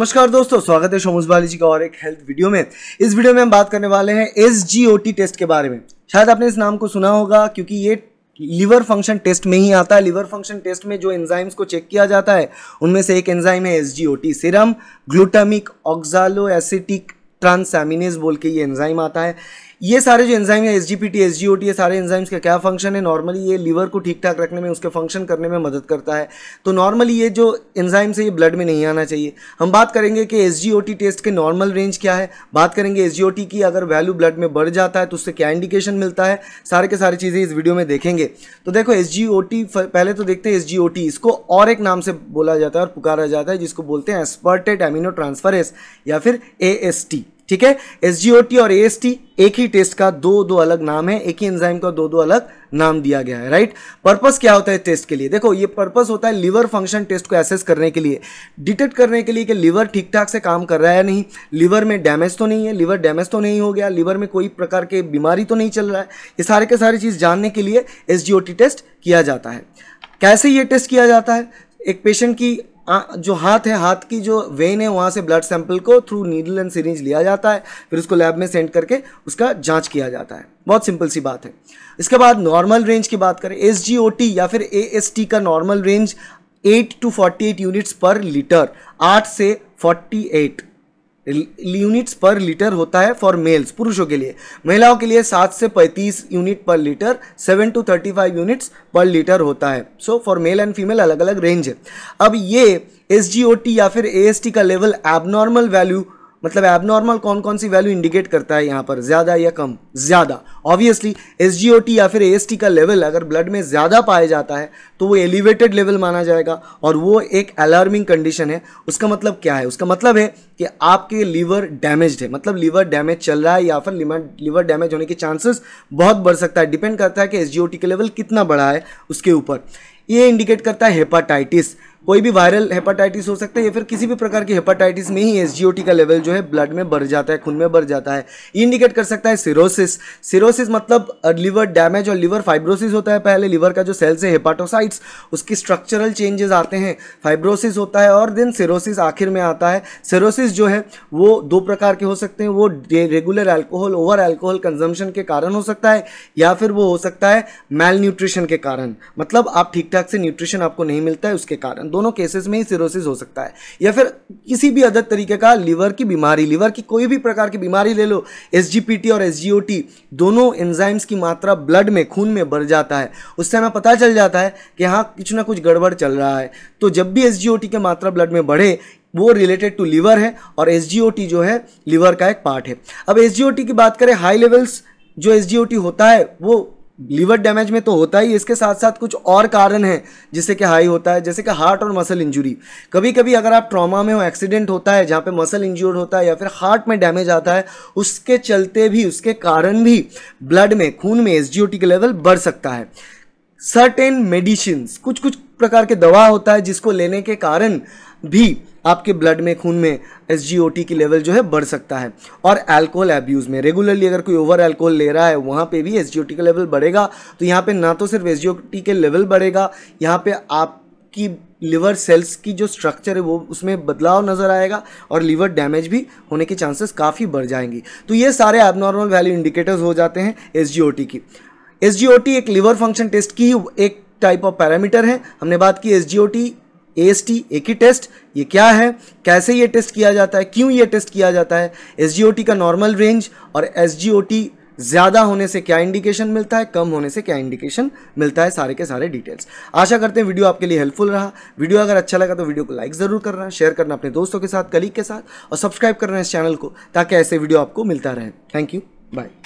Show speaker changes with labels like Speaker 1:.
Speaker 1: नमस्कार दोस्तों स्वागत है शोमोज बाली जी का और एक हेल्थ वीडियो में इस वीडियो में हम बात करने वाले हैं एस टेस्ट के बारे में शायद आपने इस नाम को सुना होगा क्योंकि ये लीवर फंक्शन टेस्ट में ही आता है लीवर फंक्शन टेस्ट में जो एंजाइम्स को चेक किया जाता है उनमें से एक एंजाइम है S G O T serum glutamic oxaloacetic transaminase बोल के ये एंजाइम आता है ये सारे जो एंजाइम है S G P T S G O T ये सारे एंजाइम्स का क्या फंक्शन है नॉर्मली ये लीवर को ठीक ठाक रखने में उसके फंक्शन करने में मदद करता है तो नॉर्मली ये जो एंजाइम्स है ये ब्लड में नहीं आना चाहिए हम बात करेंगे कि S G O T test के नॉर्मल रेंज क्या है बात करेंगे एस जी ओ टी की अगर वैल्यू ब्लड में बढ़ जाता है तो उससे क्या इंडिकेशन मिलता है सारे के सारी चीज़ें इस वीडियो में देखेंगे तो देखो एस जी ओ टी पहले तो देखते हैं एस जी ओ टी इसको और एक नाम से बोला जाता है और पुकारा जाता है जिसको बोलते हैं एस्पर्टेड एमिनो ट्रांसफरेस या फिर ए एस टी ठीक है एस और एस एक ही टेस्ट का दो दो अलग नाम है एक ही एंजाइम का दो दो अलग नाम दिया गया है राइट पर्पस क्या होता है टेस्ट के लिए देखो ये पर्पस होता है लिवर फंक्शन टेस्ट को एसेस करने के लिए डिटेक्ट करने के लिए कि लिवर ठीक ठाक से काम कर रहा है नहीं लिवर में डैमेज तो नहीं है लिवर डैमेज तो नहीं हो गया लिवर में कोई प्रकार के बीमारी तो नहीं चल रहा है ये सारे के सारी चीज़ जानने के लिए एस टेस्ट किया जाता है कैसे ये टेस्ट किया जाता है एक पेशेंट की आ, हाँ, जो हाथ है हाथ की जो वेन है वहाँ से ब्लड सैंपल को थ्रू नीडल एंड सीरेंज लिया जाता है फिर उसको लैब में सेंड करके उसका जांच किया जाता है बहुत सिंपल सी बात है इसके बाद नॉर्मल रेंज की बात करें एस या फिर ए का normal range 8 to 48 units per litre 8 से 48 यूनिट्स पर लीटर होता है फॉर मेल्स पुरुषों के लिए महिलाओं के लिए सात से पैंतीस unit per litre seven to thirty five units per litre होता है so for male and female अलग अलग रेंज है अब ये एस या फिर ए का लेवल एबनॉर्मल वैल्यू मतलब एबनॉर्मल कौन कौन सी वैल्यू इंडिकेट करता है यहाँ पर ज़्यादा या कम ज़्यादा ऑब्वियसली एस या फिर ए का लेवल अगर ब्लड में ज़्यादा पाया जाता है तो वो एलिवेटेड लेवल माना जाएगा और वो एक अलार्मिंग कंडीशन है उसका मतलब क्या है उसका मतलब है कि आपके लीवर डैमेज है मतलब लीवर डैमेज चल रहा है या फिर लीवर डैमेज होने के चांसेस बहुत बढ़ सकता है डिपेंड करता है कि एस का लेवल कितना बढ़ा है उसके ऊपर ये इंडिकेट करता है हेपाटाइटिस कोई भी वायरल हेपाटाइटिस हो सकता है या फिर किसी भी प्रकार की हेपाटाइटिस में ही एस का लेवल जो है ब्लड में बढ़ जाता है खून में बढ़ जाता है इंडिकेट कर सकता है सिरोसिस सिरोसिस मतलब लिवर डैमेज और लिवर फाइब्रोसिस होता है पहले लिवर का जो सेल्स है हेपाटोसाइट्स उसकी स्ट्रक्चरल चेंजेस आते हैं फाइब्रोसिस होता है और देन सिरोसिस आखिर में आता है सिरोसिस जो है वो दो प्रकार के हो सकते हैं वो regular alcohol over alcohol consumption के कारण हो सकता है या फिर वो हो सकता है मेल न्यूट्रिशन के कारण मतलब आप ठीक ठाक से न्यूट्रिशन आपको नहीं मिलता है उसके कारण दोनों केसेस में ही सिरोसिस हो सकता है या फिर किसी भी अदर तरीके का लीवर की बीमारी लीवर की कोई भी प्रकार की बीमारी ले लो एस और एस दोनों एंजाइम्स की मात्रा ब्लड में खून में बढ़ जाता है उससे हमें पता चल जाता है कि हाँ कुछ ना कुछ गड़बड़ चल रहा है तो जब भी एस की मात्रा ब्लड में बढ़े वो रिलेटेड टू लीवर है और एस जो है लीवर का एक पार्ट है अब एस की बात करें हाई लेवल्स जो एस होता है वो लीवर डैमेज में तो होता ही इसके साथ साथ कुछ और कारण है जिससे कि हाई होता है जैसे कि हार्ट और मसल इंजरी कभी कभी अगर आप ट्रॉमा में हो एक्सीडेंट होता है जहाँ पे मसल इंजर्ड होता है या फिर हार्ट में डैमेज आता है उसके चलते भी उसके कारण भी ब्लड में खून में एस के लेवल बढ़ सकता है सर्टेन मेडिसिन कुछ कुछ प्रकार के दवा होता है जिसको लेने के कारण भी आपके ब्लड में खून में एस की लेवल जो है बढ़ सकता है और एल्कोहल एब्यूज़ में रेगुलरली अगर कोई ओवर एल्कोहल ले रहा है वहाँ पे भी एस का लेवल बढ़ेगा तो यहाँ पे ना तो सिर्फ एस के लेवल बढ़ेगा यहाँ पे आपकी लिवर सेल्स की जो स्ट्रक्चर है वो उसमें बदलाव नज़र आएगा और लीवर डैमेज भी होने के चांसेस काफ़ी बढ़ जाएंगी तो ये सारे एबनॉर्मल वैल्यू इंडिकेटर्स हो जाते हैं एस की एस एक लिवर फंक्शन टेस्ट की एक टाइप ऑफ पैरामीटर है हमने बात की एस ए एस टी एक ही टेस्ट ये क्या है कैसे ये टेस्ट किया जाता है क्यों ये टेस्ट किया जाता है एस जी ओ टी का नॉर्मल रेंज और एस जी ओ टी ज़्यादा होने से क्या इंडिकेशन मिलता है कम होने से क्या इंडिकेशन मिलता है सारे के सारे डिटेल्स आशा करते हैं वीडियो आपके लिए हेल्पफुल रहा वीडियो अगर अच्छा लगा तो वीडियो को लाइक ज़रूर करना शेयर करना अपने दोस्तों के साथ कलीग के साथ और सब्सक्राइब करना इस चैनल को ताकि ऐसे वीडियो आपको मिलता रहे थैंक यू बाय